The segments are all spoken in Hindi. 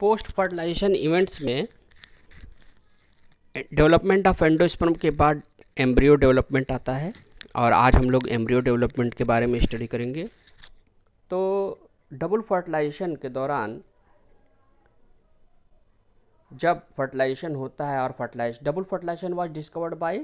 पोस्ट फर्टिलाइजेशन इवेंट्स में डेवलपमेंट ऑफ एंडोस्पर्म के बाद एम्ब्रियो डेवलपमेंट आता है और आज हम लोग एम्ब्रियो डेवलपमेंट के बारे में स्टडी करेंगे तो डबल फर्टिलाइजेशन के दौरान जब फर्टिलाइजेशन होता है और fertilize double fertilization was discovered by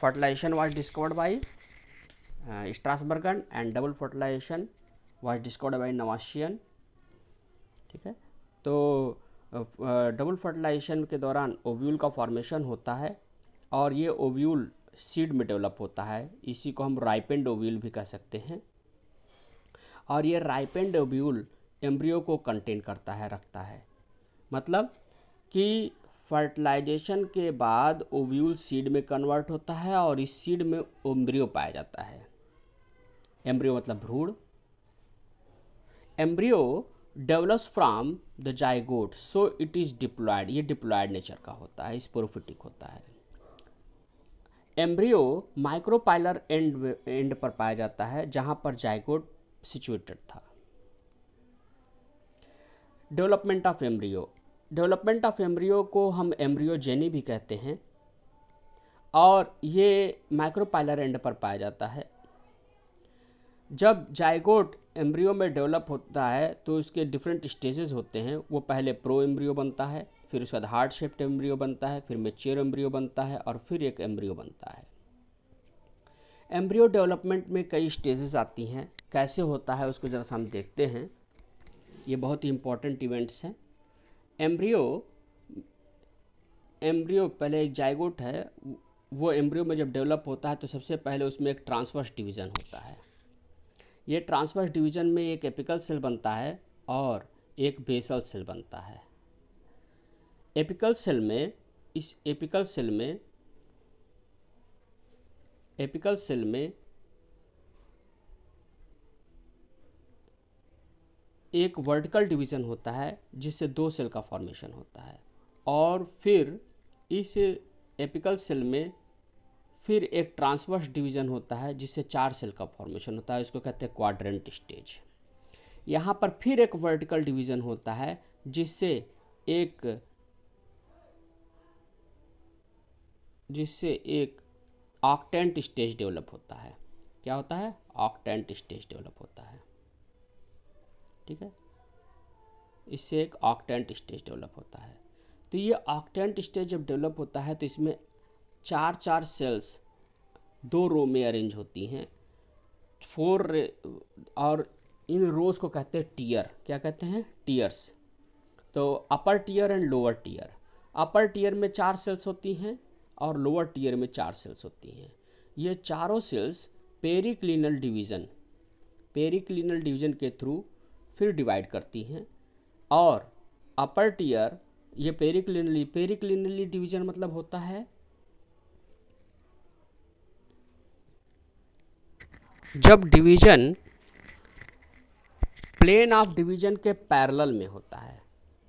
fertilization was discovered by Strasburger and double fertilization was discovered by Nawaschin ठीक है तो डबल फर्टिलाइजेशन के दौरान ओव्यूल का फॉर्मेशन होता है और ये ओव्यूल सीड में डेवलप होता है इसी को हम राइपेंड ओव्यूल भी कह सकते हैं और ये राइपेंड ओव्यूल एम्ब्रियो को कंटेन करता है रखता है मतलब कि फर्टिलाइजेशन के बाद ओव्यूल सीड में कन्वर्ट होता है और इस सीड में ओम्ब्रियो पाया जाता है एम्ब्रियो मतलब भ्रूढ़ embryo develops from the zygote so it is diploid ये डिप्लॉयड नेचर का होता है स्पोरोफिटिक होता है एम्ब्रियो माइक्रोपाइलर एंड एंड पर पाया जाता है जहाँ पर जाइगोट सिचुएटेड था development of embryo development of embryo को हम एम्ब्रियोजेनी भी कहते हैं और ये माइक्रोपाइलर एंड पर पाया जाता है जब जाइगोट एम्ब्रियो में डेवलप होता है तो उसके डिफरेंट स्टेजेस होते हैं वो पहले प्रो एम्ब्रियो बनता है फिर उसके बाद हार्ट शेप्ड एम्ब्रियो बनता है फिर मेच्योर एम्ब्रियो बनता है और फिर एक एम्ब्रियो बनता है एम्ब्रियो डेवलपमेंट में कई स्टेजेस आती हैं कैसे होता है उसको ज़रा सा हम देखते हैं ये बहुत ही इंपॉर्टेंट इवेंट्स हैं एम्ब्रियो एम्ब्रियो पहले एक जायगोट है वो एम्ब्रियो में जब डेवलप होता है तो सबसे पहले उसमें एक ट्रांसवर्स डिवीज़न होता है ये ट्रांसवर्स डिवीजन में एक एपिकल सेल बनता है और एक बेसल सेल बनता है एपिकल सेल में इस एपिकल सेल में एपिकल सेल में एक वर्टिकल डिवीजन होता है जिससे दो सेल का फॉर्मेशन होता है और फिर इस एपिकल सेल में फिर एक ट्रांसवर्स डिवीज़न होता है जिससे चार सेल का फॉर्मेशन होता है इसको कहते हैं क्वाड्रेंट स्टेज यहाँ पर फिर एक वर्टिकल डिवीज़न होता है जिससे एक जिससे एक ऑक्टेंट स्टेज डेवलप होता है क्या होता है ऑक्टेंट स्टेज डेवलप होता है ठीक है इससे एक ऑक्टेंट स्टेज डेवलप होता है तो ये ऑक्टेंट स्टेज जब डेवलप होता है तो इसमें चार चार सेल्स दो रो में अरेंज होती हैं फोर और इन रोज को कहते हैं टीयर क्या कहते हैं टीयर्स तो upper tier and lower tier upper tier में चार सेल्स होती हैं और लोअर टीयर में चार सेल्स होती हैं ये चारों cells periclinal division periclinal division के थ्रू फिर डिवाइड करती हैं और अपर टीयर ये पेरिक्लिनली पेरिक्लिनली डिवीज़न मतलब होता है जब डिवीज़न प्लेन ऑफ डिवीज़न के पैरेलल में होता है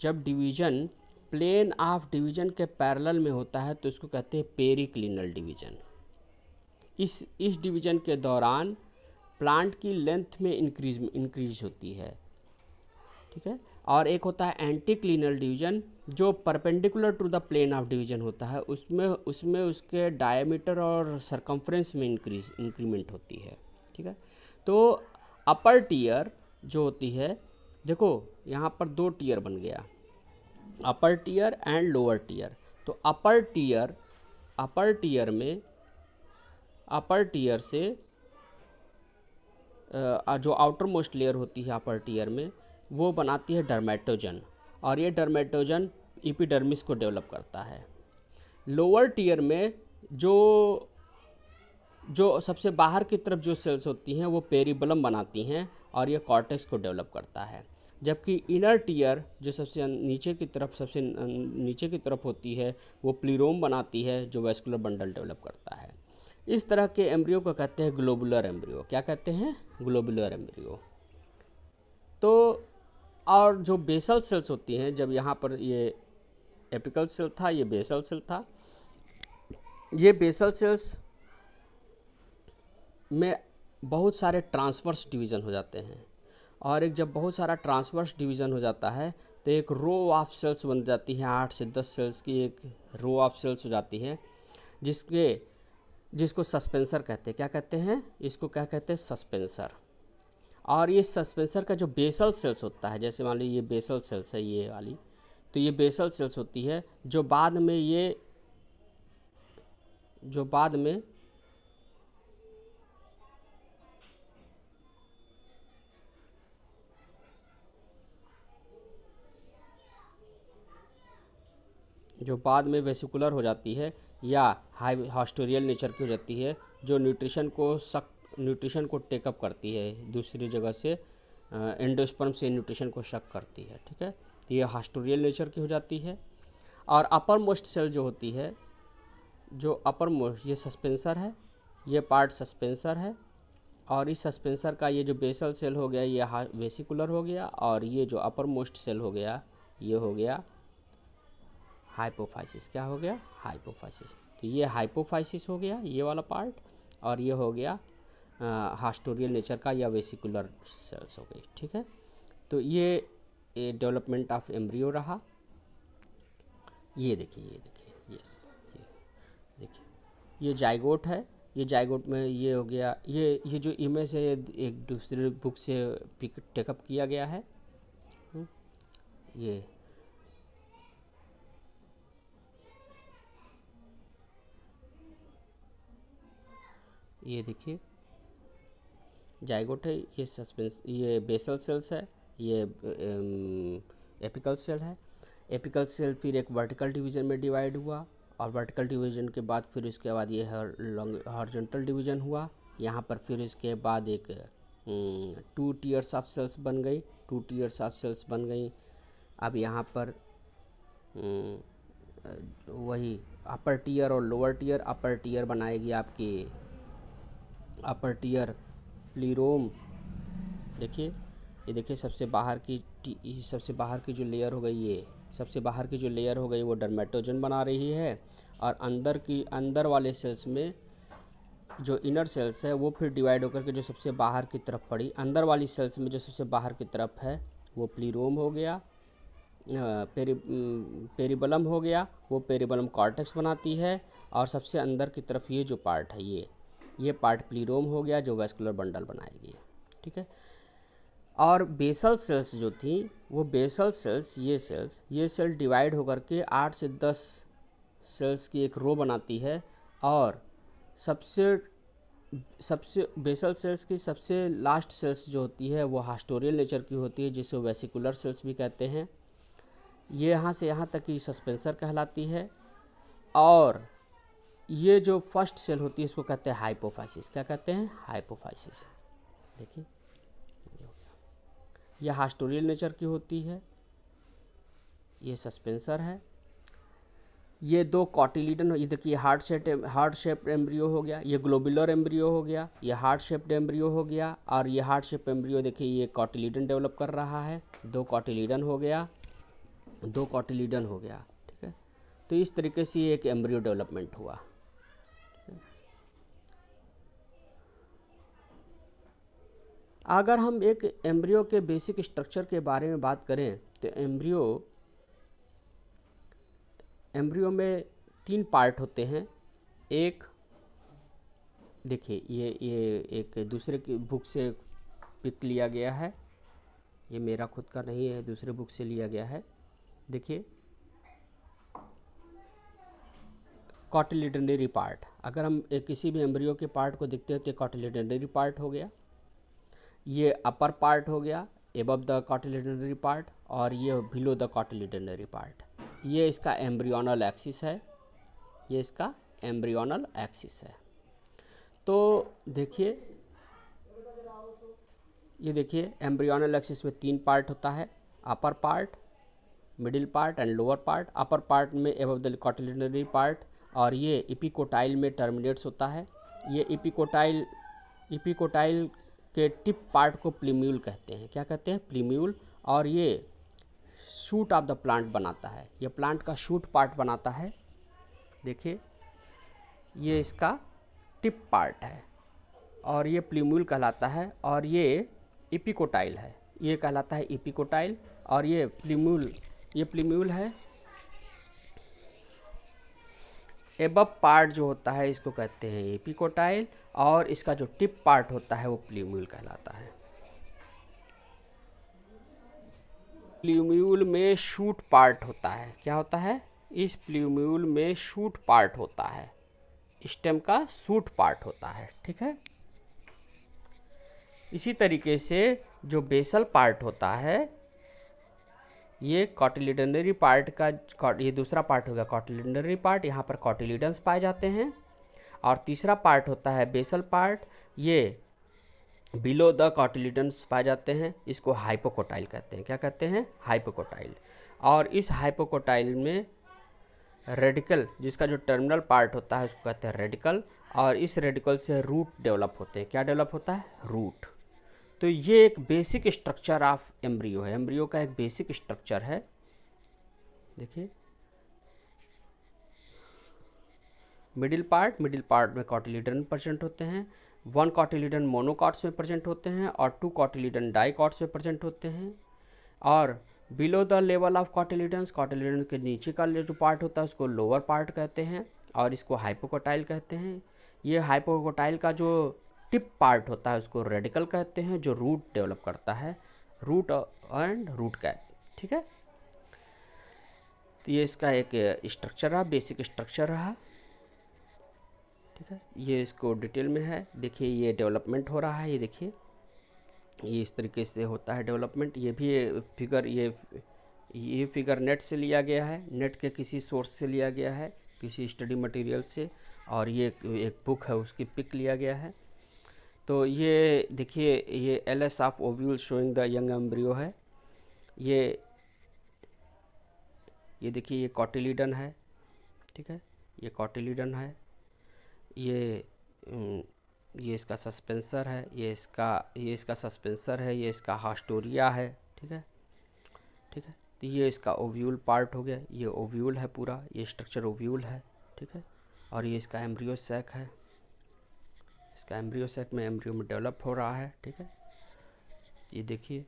जब डिवीज़न प्लेन ऑफ डिवीज़न के पैरेलल में होता है तो इसको कहते हैं पेरिक्लिनल डिवीज़न इस इस डिवीज़न के दौरान प्लांट की लेंथ में इंक्रीज इंक्रीज होती है ठीक है और एक होता है एंटी क्लिनल डिवीजन जो perpendicular to the plane of division होता है उसमें उसमें उसके डायमीटर और सरकमफ्रेंस में इंक्रीज इंक्रीमेंट होती है ठीक है तो अपर टीयर जो होती है देखो यहाँ पर दो टीयर बन गया upper tier and lower tier तो अपर टीयर अपर टीयर में अपर टीयर से जो आउटर मोस्ट लेयर होती है अपर टीयर में वो बनाती है डर्मेटोजन और ये डर्मेटोजन ईपीडर्मिस को डेवलप करता है लोअर टीयर में जो जो सबसे बाहर की तरफ जो सेल्स होती हैं वो पेरीबलम बनाती हैं और ये कॉर्टेक्स को डेवलप करता है जबकि इनर टीयर जो सबसे नीचे की तरफ सबसे नीचे की तरफ होती है वो प्लीरोम बनाती है जो वेस्कुलर बंडल डेवलप करता है इस तरह के एम्ब्रियो को कहते हैं ग्लोबुलर एम्ब्रियो क्या कहते हैं ग्लोबुलर एम्ब्रियो तो और जो बेसल सेल्स होती हैं जब यहाँ पर ये एपिकल सेल था ये बेसल सेल था ये बेसल सेल्स में बहुत सारे ट्रांसवर्स डिवीज़न हो जाते हैं और एक जब बहुत सारा ट्रांसवर्स डिवीज़न हो जाता है तो एक रो ऑफ सेल्स बन जाती है आठ से दस सेल्स की एक रो ऑफ सेल्स हो जाती है जिसके जिसको सस्पेंसर कहते हैं क्या कहते हैं इसको क्या कहते हैं सस्पेंसर और ये सस्पेंसर का जो बेसल सेल्स होता है जैसे मान लीजिए ये बेसल सेल्स है ये वाली तो ये बेसल सेल्स होती है जो बाद में ये जो बाद में जो बाद में वेसिकुलर हो जाती है या हाई हॉस्टोरियल नेचर की हो जाती है जो न्यूट्रिशन को सक न्यूट्रिशन को टेकअप करती है दूसरी जगह से एंडोस्पर्म से न्यूट्रिशन को शक करती है ठीक है तो ये हॉस्टोरियल नेचर की हो जाती है और अपर मोस्ट सेल जो होती है जो अपर मोस्ट ये सस्पेंसर है ये पार्ट सस्पेंसर है और इस सस्पेंसर का ये जो बेसल सेल हो गया ये वेसिकुलर हो गया और ये जो अपर मोस्ट सेल हो गया ये हो गया हाइपोफाइसिस क्या हो गया हाइपोफाइसिस तो ये हाइपोफाइसिस हो गया ये वाला पार्ट और ये हो गया हास्टोरियल नेचर का या वेसिकुलर सेल्स हो गई ठीक है तो ये डेवलपमेंट ऑफ एम्ब्रियो रहा ये देखिए ये देखिए यस ये देखिए ये जाइगोट है ये जाइगोट में ये हो गया ये ये जो इमेज है एक दूसरे बुक से पिक टेकअप किया गया है हम्म, ये ये देखिए जाइगोट है ये सस्पेंस ये बेसल सेल्स है ये एपिकल सेल है एपिकल सेल फिर एक वर्टिकल डिवीजन में डिवाइड हुआ और वर्टिकल डिवीजन के बाद फिर उसके बाद ये हर लॉन्ग हॉर्जेंटल डिवीजन हुआ यहाँ पर फिर इसके बाद एक टू टीयर्स ऑफ सेल्स बन गई टू टीयर्स ऑफ सेल्स बन गई अब यहाँ पर हम्म, वही अपर टीयर और लोअर टीयर अपर टीयर बनाएगी आपकी अपर टीयर प्लीरोम देखिए ये देखिए सबसे बाहर की टी सबसे बाहर की जो लेयर हो गई ये सबसे बाहर की जो लेयर हो गई वो डर्मेटोजन बना रही है और अंदर की अंदर वाले सेल्स में जो इनर सेल्स है वो फिर डिवाइड होकर के जो सबसे बाहर की तरफ पड़ी अंदर वाली सेल्स में जो सबसे बाहर की तरफ है वो प्लीरोम हो गया पेरी पेरीबलम हो गया वो पेरीबलम कॉर्टेक्स बनाती है और सबसे अंदर की तरफ ये जो पार्ट है ये ये पार्ट प्लीरोम हो गया जो वेस्कुलर बंडल बनाएगी ठीक है और बेसल सेल्स जो थी वो बेसल सेल्स ये सेल्स ये सेल डिवाइड होकर के आठ से दस सेल्स की एक रो बनाती है और सबसे सबसे बेसल सेल्स की सबसे लास्ट सेल्स जो होती है वो हास्टोरियल नेचर की होती है जिसे वेसिकुलर सेल्स भी कहते हैं ये यहाँ से यहाँ तक की सस्पेंसर कहलाती है और ये जो फर्स्ट सेल होती है इसको कहते हैं हाइपोफाइसिस क्या कहते हैं हाइपोफाइसिस देखिए यह हास्टोरियल नेचर की होती है ये सस्पेंसर है ये दो कॉटिलीडन ये देखिए heart shaped heart shaped embryo हो गया ये ग्लोबुलर एम्ब्रियो हो गया ये हार्ड शेप्ड एम्ब्रियो हो गया और ये हार्ड शेप एम्ब्रियो देखिए ये कॉटिलीडन डेवलप कर रहा है दो कॉटिलीडन हो गया दो कॉटिलीडन हो गया ठीक है तो इस तरीके से एक एम्ब्रियो डेवलपमेंट हुआ अगर हम एक एम्ब्रियो के बेसिक स्ट्रक्चर के बारे में बात करें तो एम्ब्रियो एम्ब्रियो में तीन पार्ट होते हैं एक देखिए ये ये एक दूसरे की बुक से पिक लिया गया है ये मेरा खुद का नहीं है दूसरे बुक से लिया गया है देखिए कॉटिलिडनरी पार्ट अगर हम किसी भी एम्ब्रियो के पार्ट को देखते हैं तो कॉटिलिडनरी पार्ट हो गया ये अपर पार्ट हो गया एबव द कॉटिलेडनरी पार्ट और ये बिलो द कॉटिलेडनरी पार्ट ये इसका एम्ब्रियोनल एक्सिस है ये इसका एम्ब्रियोनल एक्सिस है तो देखिए ये देखिए एम्ब्रियोनल एक्सिस में तीन पार्ट होता है upper part middle part and lower part upper part में एबव द कॉटिलेडनरी पार्ट और ये इपिकोटाइल में टर्मिनेट्स होता है ये इपिकोटाइल इपिकोटाइल के टिप पार्ट को प्लीम्यूल कहते हैं क्या कहते हैं प्लीम्यूल और ये शूट ऑफ द प्लांट बनाता है ये प्लांट का शूट पार्ट बनाता है देखिए ये इसका टिप पार्ट है और ये प्लीम्यूल कहलाता है और ये इपिकोटाइल है ये कहलाता है इपिकोटाइल और ये प्लीम्यूल ये प्लीम्यूल है एबब पार्ट जो होता है इसको कहते हैं एपिकोटाइल और इसका जो टिप पार्ट होता है वो प्लीम्यूल कहलाता है प्लीम्यूल में शूट पार्ट होता है क्या होता है इस प्लीम्यूल में शूट पार्ट होता है स्टेम का शूट पार्ट होता है ठीक है इसी तरीके से जो बेसल पार्ट होता है ये कॉटिलिडनरी पार्ट का ये दूसरा पार्ट होगा कॉटिलिडनरी पार्ट यहाँ पर कॉटिलिडन्स पाए जाते हैं और तीसरा पार्ट होता है बेसल पार्ट ये बिलो द कॉटिलिडन्स पाए जाते हैं इसको हाइपोकोटाइल कहते हैं क्या कहते हैं हाइपोकोटाइल और इस हाइपोकोटाइल में रेडिकल जिसका जो टर्मिनल पार्ट होता है उसको कहते हैं रेडिकल और इस रेडिकल से रूट डेवलप होते हैं क्या डेवलप होता है रूट तो ये एक बेसिक स्ट्रक्चर ऑफ एम्ब्रियो है एम्ब्रियो का एक बेसिक स्ट्रक्चर है देखिए मिडिल पार्ट मिडिल पार्ट में कॉटिलीडन प्रेजेंट होते हैं वन कॉटिलीडन मोनोकॉट्स में प्रेजेंट होते हैं और टू कॉटिलीडन डाइकॉट्स में प्रेजेंट होते हैं और below the level of cotyledon cotyledon के नीचे का जो पार्ट होता है उसको लोअर पार्ट कहते हैं और इसको हाइपोकोटाइल कहते हैं ये हाइपोकोटाइल का जो टिप पार्ट होता है उसको रेडिकल कहते हैं जो रूट डेवलप करता है रूट एंड रूट कैप ठीक है तो ये इसका एक स्ट्रक्चर रहा बेसिक स्ट्रक्चर रहा ठीक है ये इसको डिटेल में है देखिए ये डेवलपमेंट हो रहा है ये देखिए ये इस तरीके से होता है डेवलपमेंट ये भी फिगर ये ये फिगर नेट से लिया गया है नेट के किसी सोर्स से लिया गया है किसी स्टडी मटेरियल से और ये एक बुक है उसकी पिक लिया गया है तो ये देखिए ये L S of ovule showing the young embryo है ये ये देखिए ये कॉटिलीडन है ठीक है ये कॉटिलीडन है ये ये इसका सस्पेंसर है ये इसका ये इसका सस्पेंसर है ये इसका हास्टोरिया है ठीक है ठीक है तो ये इसका ओव्यूल पार्ट हो गया ये ओव्यूल है पूरा ये स्ट्रक्चर ओव्यूल है ठीक है और ये इसका एम्ब्रियो सैक है इसका एम्ब्रियो सेट में एम्ब्रियो में डेवलप हो रहा है ठीक है ये देखिए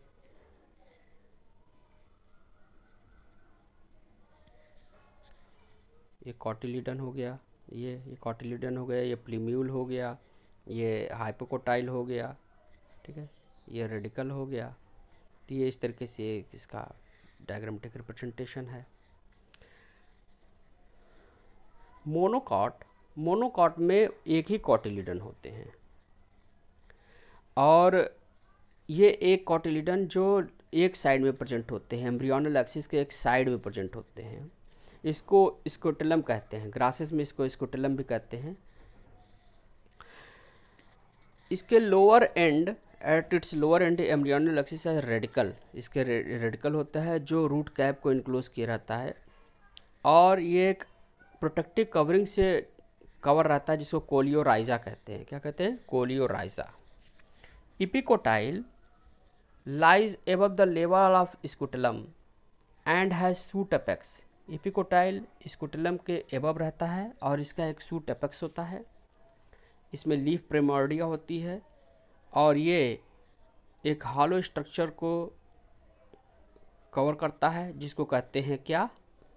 ये कॉटिलीडन हो गया ये ये कॉटिलीडन हो गया ये प्लीम्यूल हो गया ये हाइपोकोटाइल हो गया ठीक है ये रेडिकल हो गया तो ये इस तरीके से इसका डायग्रामेटिक रिप्रेजेंटेशन है मोनोकॉट मोनोकॉट में एक ही कॉटिलिडन होते हैं और ये एक कॉटिलिडन जो एक साइड में प्रेजेंट होते हैं एम्ब्रियोनल एक्सिस के एक साइड में प्रेजेंट होते हैं इसको स्कोटेलम कहते हैं ग्रासेस में इसको स्कोटेलम भी कहते हैं इसके lower end at its lower end embryonal axis है रेडिकल इसके रेडिकल होता है जो रूट कैप को इनक्लोज किया रहता है और ये एक प्रोटेक्टिव कवरिंग से कवर रहता है जिसको कोलियोराइजा कहते हैं क्या कहते हैं coleorhiza epicotyl lies above the level of scutellum and has shoot apex epicotyl scutellum के एबव रहता है और इसका एक सूट अपेक्स होता है इसमें लीफ प्रेमोर्डिया होती है और ये एक हालो स्ट्रक्चर को कवर करता है जिसको कहते हैं क्या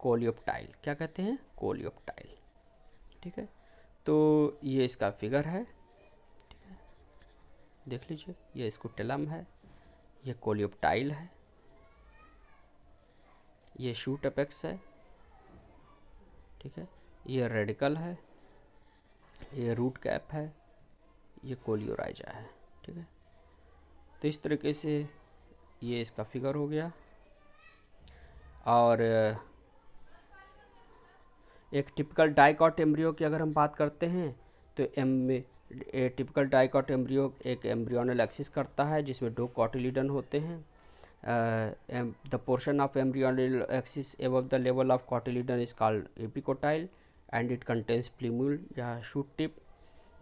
कोलियोप्टाइल क्या कहते हैं कोलियोप्टाइल ठीक है तो ये इसका फिगर है ठीक है देख लीजिए ये स्कूटेलम है ये कोलियोपटाइल है ये शूट अपेक्स है ठीक है ये रेडिकल है ये रूट कैप है ये कोलियोराइजा है ठीक है तो इस तरीके से ये इसका फिगर हो गया और एक टिपिकल डाइकॉट एम्ब्रियो की अगर हम बात करते हैं तो um a typical dicot embryo एक एम्ब्रियोनल एक्सिस करता है जिसमें दो कॉटिलीडन होते हैं the portion of embryonal axis above the level of cotyledon is called epicotyl and it contains plumule या shoot tip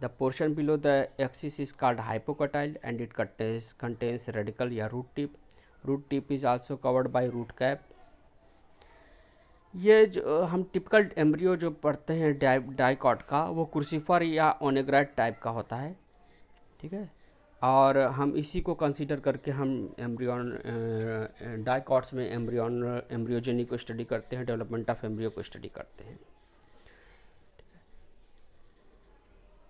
the portion below the axis is called hypocotyl and it contains contains radicle या root tip root tip is also covered by root cap ये जो हम टिपिकल एम्ब्रियो जो पढ़ते हैं डाइकॉट का वो क्रूसीफर या ओनेग्राइड टाइप का होता है ठीक है और हम इसी को कंसीडर करके हम एम्ब्रियन डाइकॉट्स में एम्ब्रियन एम्ब्रियोजेनी को स्टडी करते हैं डेवलपमेंट ऑफ एम्ब्रियो को स्टडी करते हैं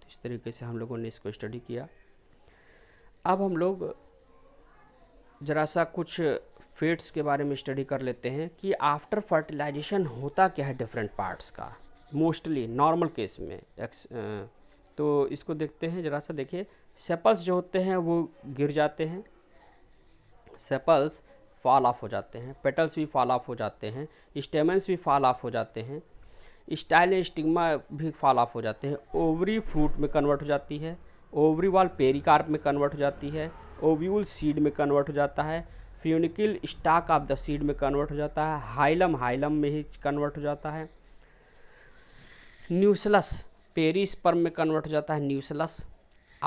तो इस तरीके से हम लोगों ने इसको स्टडी किया अब हम लोग ज़रा सा कुछ फीड्स के बारे में स्टडी कर लेते हैं कि आफ्टर फर्टिलाइजेशन होता क्या है डिफरेंट पार्ट्स का मोस्टली नॉर्मल केस में एक्स, तो इसको देखते हैं ज़रा सा देखिए सेपल्स जो होते हैं वो गिर जाते हैं सेपल्स फॉल ऑफ हो जाते हैं पेटल्स भी फॉल ऑफ हो जाते हैं स्टेमेंस भी फॉल ऑफ हो जाते हैं स्टाइल स्टिग्मा भी फॉल ऑफ हो जाते हैं ओवरी फ्रूट में कन्वर्ट हो जाती है ओवरी वाल पेरिकार्प में कन्वर्ट हो जाती है ओव्यूल सीड में कन्वर्ट हो जाता है funicle stalk of the seed में कन्वर्ट हो जाता है हाइलम हाइलम में ही कन्वर्ट हो जाता है न्यूसलस पेरिस्पर्म में कन्वर्ट हो जाता है nucellus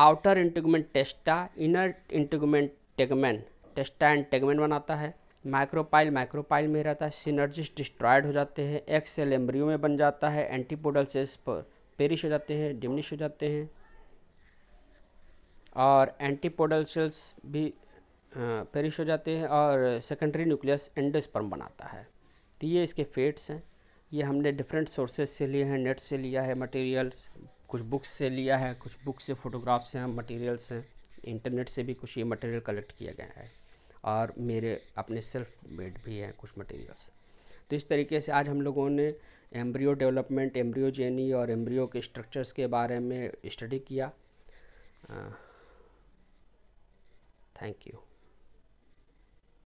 outer integument testa inner integument tegmen testa and tegmen बनाता है माइक्रोपाइल माइक्रोपाइल में रहता है सिनर्जिस डिस्ट्रॉयड हो जाते हैं एक्स सेल एम्ब्रियो में बन जाता है एंटीपोडल सेल्स पेरिश हो जाते हैं डिमनिश हो जाते हैं और एंटीपोडल सेल्स भी पेरिश हो जाते हैं और सेकेंडरी न्यूक्लियस एंडोस्पर्म बनाता है तो ये इसके फेट्स हैं ये हमने डिफरेंट सोर्सेज से लिए हैं नेट से लिया है मटेरियल्स कुछ बुक्स से लिया है कुछ बुक्स से फ़ोटोग्राफ्स हैं मटेरियल्स हैं इंटरनेट से भी कुछ ये मटेरियल कलेक्ट किया गया है और मेरे अपने सेल्फ मेड भी हैं कुछ मटेरियल्स तो इस तरीके से आज हम लोगों ने एम्ब्रियो डेवलपमेंट एम्ब्रियोजेनी और एम्ब्रियो के स्ट्रक्चर्स के बारे में स्टडी किया थैंक यू